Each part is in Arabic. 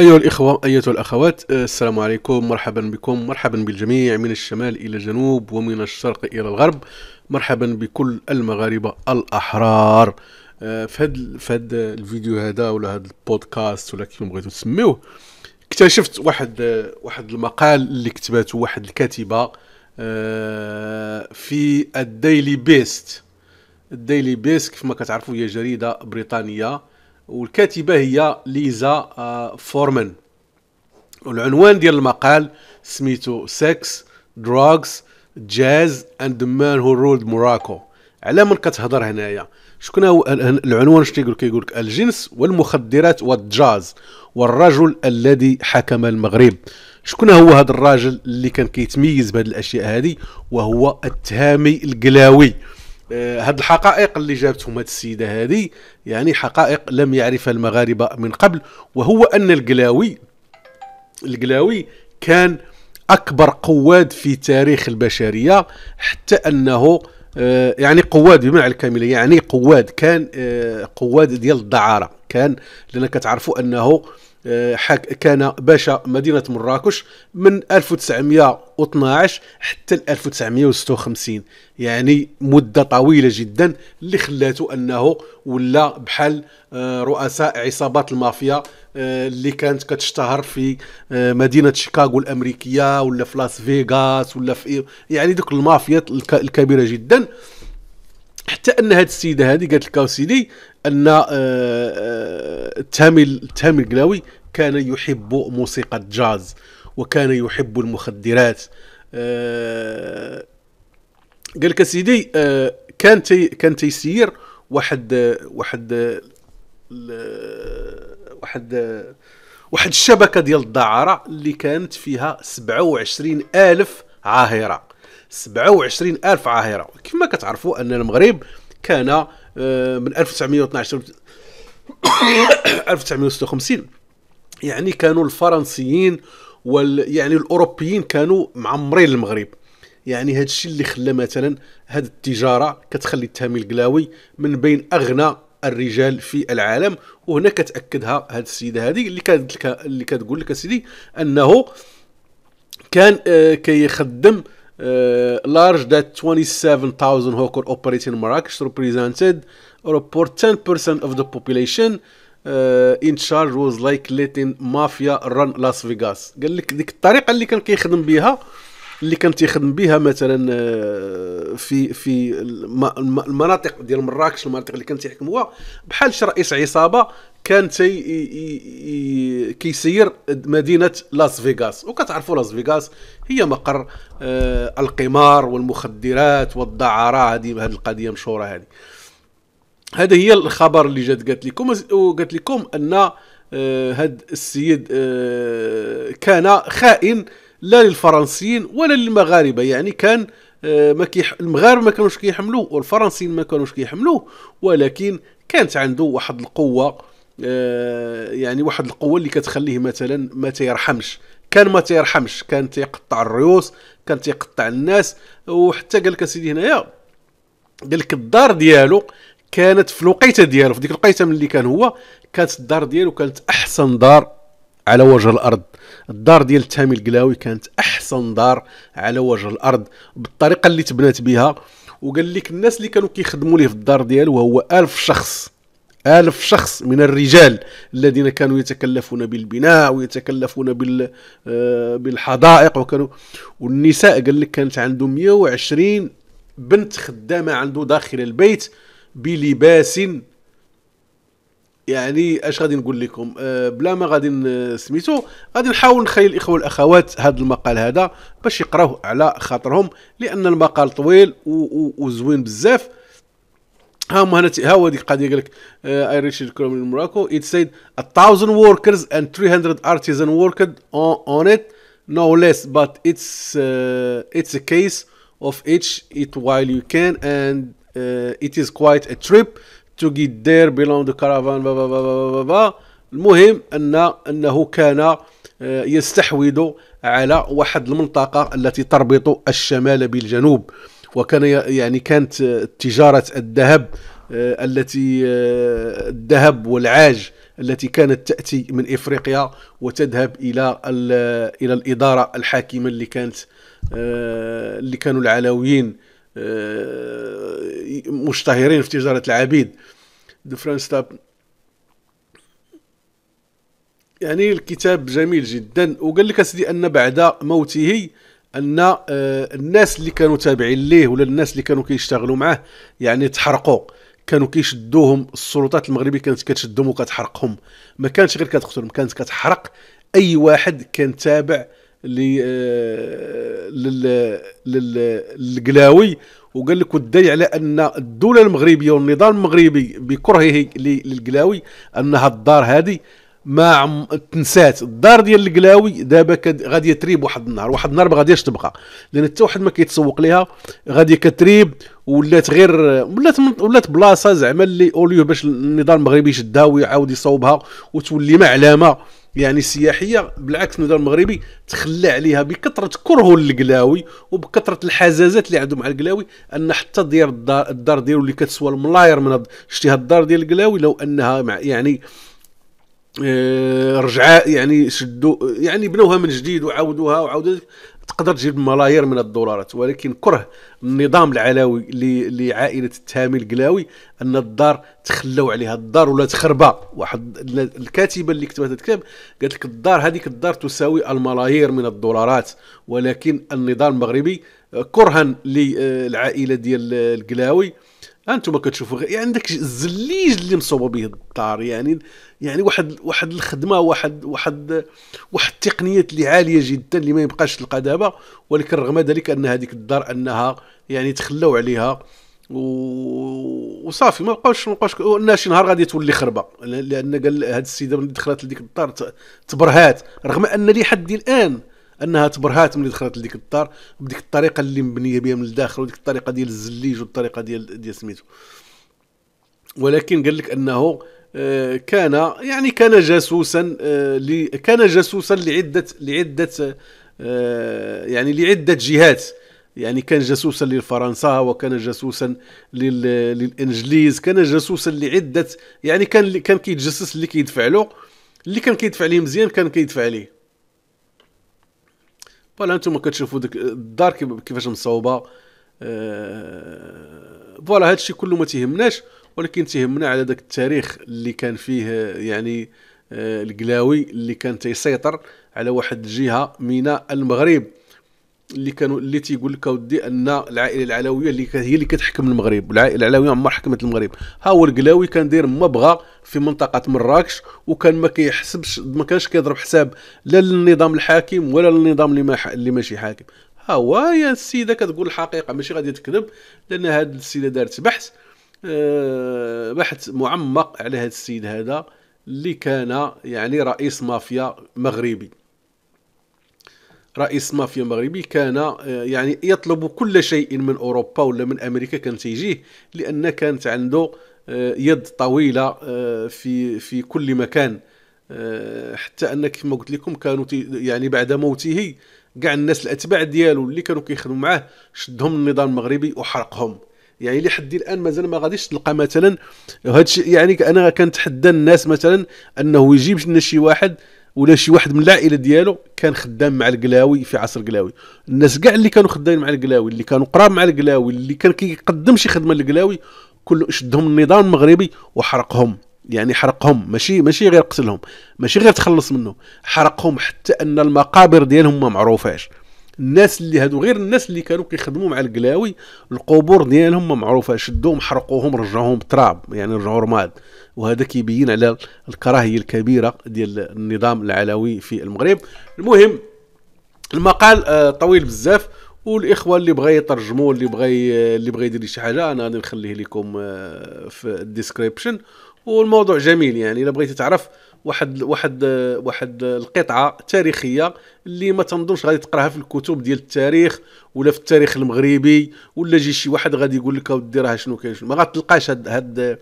أيها الإخوة أيها الأخوات آه، السلام عليكم مرحبا بكم مرحبا بالجميع من الشمال إلى الجنوب ومن الشرق إلى الغرب مرحبا بكل المغاربة الأحرار آه، في هاد الفيديو هذا ولا هذا البودكاست ولا كيف بغيتو تسميوه اكتشفت واحد آه، واحد المقال اللي كتبته واحد الكاتبة في الديلي بيست الديلي بيست ما كتعرفوا هي جريدة بريطانية والكاتبه هي ليزا آه، فورمان والعنوان ديال المقال سميتو سكس دراغز جاز اند مان هو رولد موراكو على من كتهضر هنايا شكون هو العنوان شنو تيقول كيقول لك الجنس والمخدرات والجاز والرجل الذي حكم المغرب شكون هو هذا الراجل اللي كان كيتميز بهذه الاشياء هذه وهو التهامي القلاوي آه، هاد الحقائق اللي جابتهم هاد السيده هذه يعني حقائق لم يعرفها المغاربه من قبل وهو ان القلاوي القلاوي كان اكبر قواد في تاريخ البشريه حتى انه آه، يعني قواد بمعنى الكامل يعني قواد كان آه، قواد ديال الدعاره كان لان كتعرفوا انه حك كان باشا مدينة مراكش من 1912 حتى 1956 يعني مدة طويلة جدا اللي خلاته أنه ولا بحال آه، رؤساء عصابات المافيا آه، اللي كانت كتشتهر في آه، مدينة شيكاغو الأمريكية ولا في لاس فيغاس ولا في يعني دوك المافيا الكبيرة جدا حتى ان هاد السيده هذه قالت لك سيدي ان التامي آه، آه، التامي القلاوي كان يحب موسيقى الجاز وكان يحب المخدرات آه، قال لك سيدي كان تي كان تيسير واحد واحد واحد واحد الشبكه ديال الدعاره اللي كانت فيها 27000 عاهره 27 ألف عاهرة كما كتعرفوا أن المغرب كان آه، من 1912 1956 يعني كانوا الفرنسيين وال يعني الاوروبيين كانوا معمرين المغرب يعني هذا الشيء اللي خلى مثلا هذه التجاره كتخلي التهامي القلاوي من بين اغنى الرجال في العالم وهنا كتاكدها هذه السيده هذه اللي كانت اللي كتقول لك اسيدي انه كان آه، كيخدم كي Uh, large that 27,000 hawker operate in Marrakesh represented report 10% of the population uh, in charge was like letting mafia run Las Vegas قال لك ديك الطريقه اللي كان كيخدم بها اللي كان تيخدم بها مثلا uh, في في المناطق ديال مراكش المناطق اللي كان تيحكموها بحال شي رئيس عصابه كان تي كيسير مدينه لاس فيغاس وكتعرفوا لاس فيغاس هي مقر آه القمار والمخدرات والدعاره هذه هذه القضيه مشهوره هذه هذا هي الخبر اللي جات قالت لكم وقالت لكم ان هذا آه، السيد آه كان خائن لا للفرنسيين ولا للمغاربه يعني كان آه ما كيح المغاربه ما كانوش كيحملوه والفرنسيين ما كانوش كيحملوه ولكن كانت عنده واحد القوه آه، يعني واحد القوه اللي كتخليه مثلا ما تيرحمش كان ما تيرحمش كان تيقطع الريوس كان تيقطع الناس وحتى قال لك اسيدي هنايا قال لك الدار ديالو كانت في الوقيته ديالو في ديك الوقيته ملي كان هو كانت الدار ديالو كانت احسن دار على وجه الارض الدار ديال تامي القلاوي كانت احسن دار على وجه الارض بالطريقه اللي تبنات بها وقال لك الناس اللي كانوا كيخدموا ليه في الدار ديالو وهو ألف شخص ألف شخص من الرجال الذين كانوا يتكلفون بالبناء ويتكلفون بال آه، بالحدائق وكانوا والنساء قال لك كانت عنده 120 بنت خدامة عنده داخل البيت بلباس يعني اش غادي نقول لكم آه، بلا ما غادي سميتو غادي نحاول نخلي الاخوه والاخوات هذا المقال هذا باش يقراوه على خاطرهم لان المقال طويل وزوين بزاف هم هنا هو هذيك القضيه قال لك اي ريتش من موراكو ات سيد 1000 workers and 300 artisan worked on, on it no less but it's uh, it's a case of each it while you can and uh, it is quite a trip to get there belong the caravan blah, blah, blah, blah, blah. المهم ان انه كان يستحوذ على واحد المنطقه التي تربط الشمال بالجنوب وكان يعني كانت تجارة الذهب آه، التي آه، الذهب والعاج التي كانت تأتي من إفريقيا وتذهب إلى إلى الإدارة الحاكمة اللي كانت آه، اللي كانوا العلويين مشتهرين في تجارة العبيد فرانستاب يعني الكتاب جميل جدا وقال لك اسيدي ان بعد موته ان آه، الناس اللي كانوا تابعين ليه ولا الناس اللي كانوا كيشتغلوا معاه يعني تحرقوا كانوا كيشدوهم السلطات المغربيه كانت كتشدهم وكتحرقهم ما كانتش غير كتقتلهم كانت كتحرق اي واحد كان تابع آه، للقلاوي وقال لك والدليل على ان الدوله المغربيه والنظام المغربي بكرهه للقلاوي انها الدار هذه ما عم تنسات الدار ديال القلاوي دابا غادي تريب واحد النهار واحد النهار ما غاديش تبقى لان حتى واحد ما كيتسوق ليها غادي كتريب ولات غير ولات ولات بلاصه زعما اللي اوليو باش النظام المغربي يشدها ويعاود يصوبها وتولي معلمه يعني سياحيه بالعكس النظام المغربي تخلى عليها بكثره كرهه للقلاوي وبكثره الحزازات اللي عنده مع القلاوي ان حتى ديال الدار, الدار ديالو اللي كتسوى الملاير من شتي هاد الدار ديال القلاوي لو انها مع يعني آه، رجعاء يعني شدوا يعني بنوها من جديد وعاودوها وعاودوا تقدر تجيب ملايير من الدولارات ولكن كره النظام العلوي لعائله التهامي القلاوي ان الدار تخلوا عليها الدار ولا تخربه واحد الكاتبه اللي كتبت الكتاب قالت لك الدار هذيك الدار تساوي الملايير من الدولارات ولكن النظام المغربي كرها للعائله ديال القلاوي انتم كتشوفوا غير يعني داك الزليج اللي مصوبه به الدار يعني يعني واحد واحد الخدمه واحد واحد واحد التقنيات اللي عاليه جدا اللي ما يبقاش تلقى دابا ولكن رغم ذلك ان هذيك الدار انها يعني تخلوا عليها و... وصافي ما بقاوش ما بقاوش انها شي نهار غادي تولي خربه لان قال هاد السيده من دخلت لديك الدار تبرهات رغم ان لحد الان انها تبرهات ملي دخلت لديك الدار بديك الطريقه اللي مبنيه بها من الداخل وديك الطريقه ديال الزليج والطريقه ديال ديال سميتو ولكن قال لك انه آه، كان يعني كان جاسوسا آه، كان جاسوسا لعده لعده آه، يعني لعده جهات يعني كان جاسوسا للفرنسا وكان جاسوسا للانجليز كان جاسوسا لعده يعني كان كان كيتجسس اللي كيدفع له اللي كان كيدفع ليه مزيان كان كيدفع ليه فوالا انتم كتشوفوا ديك الدار كيفاش مصوبه آه، فوالا هذا الشيء كله ما تيهمناش ولكن تيهمنا على داك التاريخ اللي كان فيه آه، يعني آه، القلاوي اللي كان تيسيطر على واحد الجهه من المغرب اللي كانوا اللي تيقول لك ودي ان العائله العلويه اللي هي اللي كتحكم المغرب العائله العلويه عمرها حكمت المغرب ها هو القلاوي كان داير ما بغى في منطقه مراكش وكان ما كيحسبش ما كانش كيضرب حساب لا للنظام الحاكم ولا للنظام اللي, ما ح... اللي ماشي حاكم ها هو يا السيده كتقول الحقيقه ماشي غادي تكذب لان هذه السيده دارت بحث أه بحث معمق على هذا السيد هذا اللي كان يعني رئيس مافيا مغربي رئيس مافيا مغربي كان آه، يعني يطلب كل شيء من اوروبا ولا من امريكا كان تيجيه لان كانت عنده آه، يد طويله آه، في في كل مكان حتى ان كما قلت لكم كانوا يعني بعد موته كاع الناس الاتباع ديالو اللي كانوا كيخدموا معاه شدهم النظام المغربي وحرقهم يعني لحد الان مازال ما غاديش تلقى مثلا هادشي يعني انا كنتحدى الناس مثلا انه يجيب لنا شي واحد ولا شي واحد من العائله ديالو كان خدام مع القلاوي في عصر القلاوي الناس كاع اللي كانوا خدامين مع القلاوي اللي كانوا قراب مع القلاوي اللي كان كيقدم شي خدمه للقلاوي كله شدهم النظام المغربي وحرقهم يعني حرقهم ماشي ماشي غير قتلهم ماشي غير تخلص منهم حرقهم حتى ان المقابر ديالهم ما معروفاش الناس اللي هادو غير الناس اللي كانوا كيخدموا مع القلاوي القبور ديالهم ما معروفه شدوهم حرقوهم رجعوهم تراب يعني رجعوا رماد وهذا كيبين على الكراهيه الكبيره ديال النظام العلوي في المغرب المهم المقال آه، طويل بزاف والاخوه اللي بغى يترجموا اللي بغى اللي بغى يدير شي حاجه انا غادي نخليه لكم آه، في الديسكريبشن والموضوع جميل يعني الا بغيتي تعرف واحد واحد واحد القطعه تاريخيه اللي ما تنظنش غادي تقراها في الكتب ديال التاريخ ولا في التاريخ المغربي ولا جي شي واحد غادي يقول لك اودي راه شنو كاين ما غاتلقاش هاد, هاد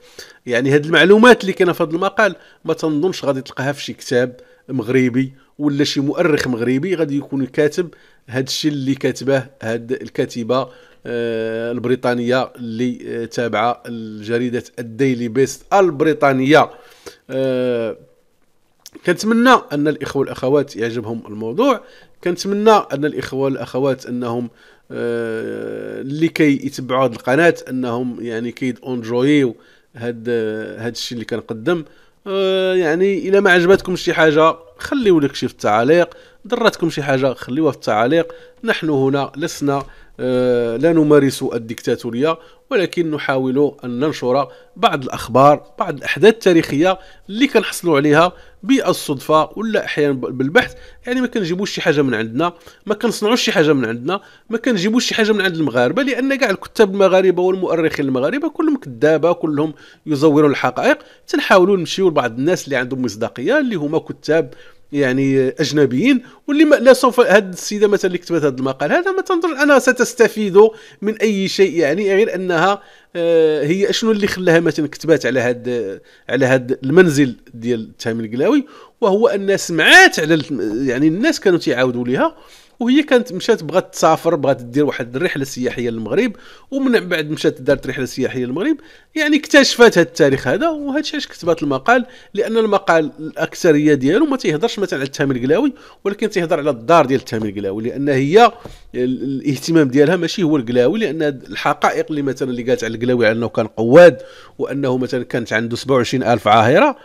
يعني هاد المعلومات اللي كاينه في هذا المقال ما تنظنش غادي تلقاها في شي كتاب مغربي ولا شي مؤرخ مغربي غادي يكون كاتب هذا الشيء اللي كاتباه هاد الكاتبه آه البريطانيه اللي آه، تابعه لجريده الديلي بيست البريطانيه آه كنتمنى ان الاخوه والاخوات يعجبهم الموضوع كنتمنى ان الاخوه والاخوات انهم آه، اللي كي يتبعوا هذه القناه انهم يعني كيد اونجويو هاد آه، هاد الشيء اللي كنقدم يعني الى ما عجبتكم شي حاجه خليو لك شي في التعاليق ضرتكم شي حاجه خليوها في التعاليق نحن هنا لسنا آه، لا نمارس الديكتاتورية ولكن نحاول أن ننشر بعض الأخبار بعض الأحداث التاريخية اللي كنحصلوا عليها بالصدفة ولا أحيانا بالبحث يعني ما كنجيبوش شي حاجة من عندنا ما كنصنعوش شي حاجة من عندنا ما كنجيبوش شي حاجة من عند المغاربة لأن كاع الكتاب المغاربة والمؤرخين المغاربة كلهم كذابة كلهم يزورون الحقائق تنحاولوا نمشيو لبعض الناس اللي عندهم مصداقية اللي هما كتاب يعني اجنبيين واللي لا سوف هذه السيده مثلا اللي كتبت هذا المقال هذا ما تنظر انها ستستفيد من اي شيء يعني, يعني غير انها آه، هي شنو اللي خلاها مثلا كتبات على هاد على هاد المنزل ديال تامر القلاوي وهو ان سمعات على يعني الناس كانوا تيعاودوا ليها وهي كانت مشات بغات تسافر بغات دير واحد الرحله سياحيه للمغرب ومن بعد مشات دارت رحله سياحيه للمغرب يعني اكتشفت هذا التاريخ هذا وهذا الشيء كتبات المقال لان المقال الاكثريه ديالو ما تيهضرش مثلا على التامر القلاوي ولكن تيهضر على الدار ديال التامر القلاوي لان هي الاهتمام ديالها ماشي هو القلاوي لان الحقائق اللي مثلا اللي قالت على القلاوي على انه كان قواد وانه مثلا كانت عنده 27000 عاهره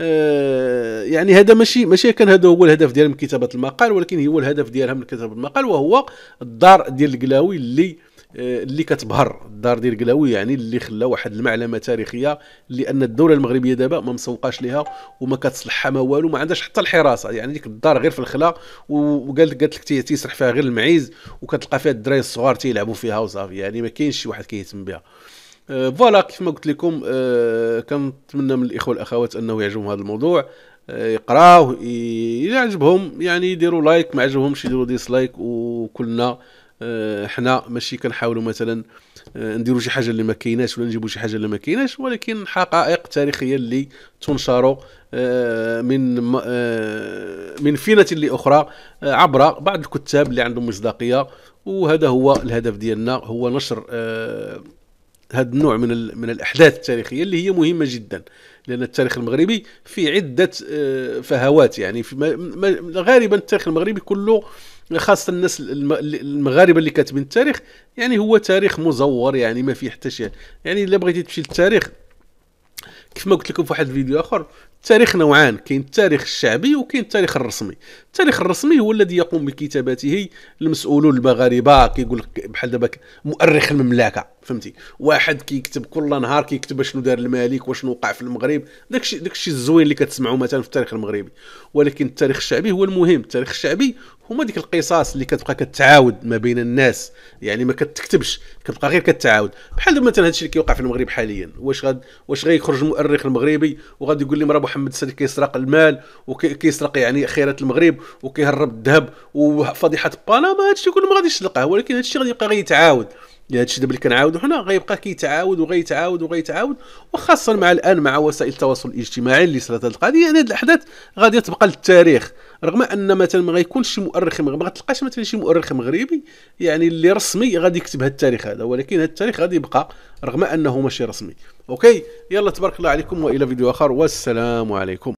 آه، يعني هذا ماشي ماشي كان هذا هو الهدف ديالها من كتابه المقال ولكن هو الهدف ديالها من كتب المقال وهو الدار ديال القلاوي اللي آه، اللي كتبهر الدار ديال القلاوي يعني اللي خلى واحد المعلمه تاريخيه لان الدوله المغربيه دابا ما مسوقاش ليها وما كتصلحها ما والو ما عندهاش حتى الحراسه يعني ديك الدار غير في الخلا وقالت قالت لك تيسرح فيها غير المعيز وكتلقى فيها الدراري الصغار تيلعبوا فيها وصافي يعني ما كاينش شي واحد كيهتم بها آه، فوالا كيف ما قلت لكم آه، كنتمنى من الاخوه والاخوات انه يعجبهم هذا الموضوع يقراوه الا عجبهم يعني يديروا لايك ما عجبهمش يديروا ديسلايك وكلنا آه، حنا ماشي كنحاولوا مثلا آه، نديروا شي حاجه اللي ما كايناش ولا نجيبوا شي حاجه اللي ما كايناش ولكن حقائق تاريخيه اللي تنشر آه، من من فينه لاخرى عبر بعض الكتاب اللي عندهم مصداقيه وهذا هو الهدف ديالنا هو نشر هذا النوع من ال... من الاحداث التاريخيه اللي هي مهمه جدا لان التاريخ المغربي في عده آه، فهوات يعني في ما... غالبا التاريخ المغربي كله خاصه الناس الم... المغاربه اللي كاتبين التاريخ يعني هو تاريخ مزور يعني ما فيه حتى شيء يعني الا بغيتي تمشي للتاريخ كيف ما قلت لكم في واحد الفيديو اخر التاريخ نوعان كاين التاريخ الشعبي وكاين التاريخ الرسمي التاريخ الرسمي هو الذي يقوم بكتابته المسؤولون المغاربه كيقول لك بحال دابا مؤرخ المملكه فهمتي واحد كيكتب كل نهار كيكتب شنو دار الملك وشنو وقع في المغرب داكشي داكشي الزوين اللي كتسمعوا مثلا في التاريخ المغربي ولكن التاريخ الشعبي هو المهم التاريخ الشعبي هما ديك القصص اللي كتبقى كتعاود ما بين الناس يعني ما كتكتبش كتبقى غير كتعاود بحال مثلا هادشي اللي كيوقع في المغرب حاليا واش غاد واش غيخرج مؤرخ المغربي وغادي يقول لي مرا محمد السادس كيسرق المال وكيسرق يعني خيرات المغرب وكيهرب الذهب وفضيحه بنما هادشي كله ما غاديش تلقاه ولكن هادشي غادي يبقى غيتعاود يعني هذا الشيء دابا اللي كنعاودو حنا غيبقى كيتعاود وغيتعاود وغيتعاود وخاصه مع الان مع وسائل التواصل الاجتماعي اللي صارت هذه القضيه يعني هذه الاحداث غادي تبقى للتاريخ رغم ان مثلا ما غيكونش شي مؤرخ ما غتلقاش مثلا شي مؤرخ مغربي يعني اللي رسمي غادي يكتب هذا التاريخ هذا ولكن هذا التاريخ غادي يبقى رغم انه ماشي رسمي اوكي يلا تبارك الله عليكم والى فيديو اخر والسلام عليكم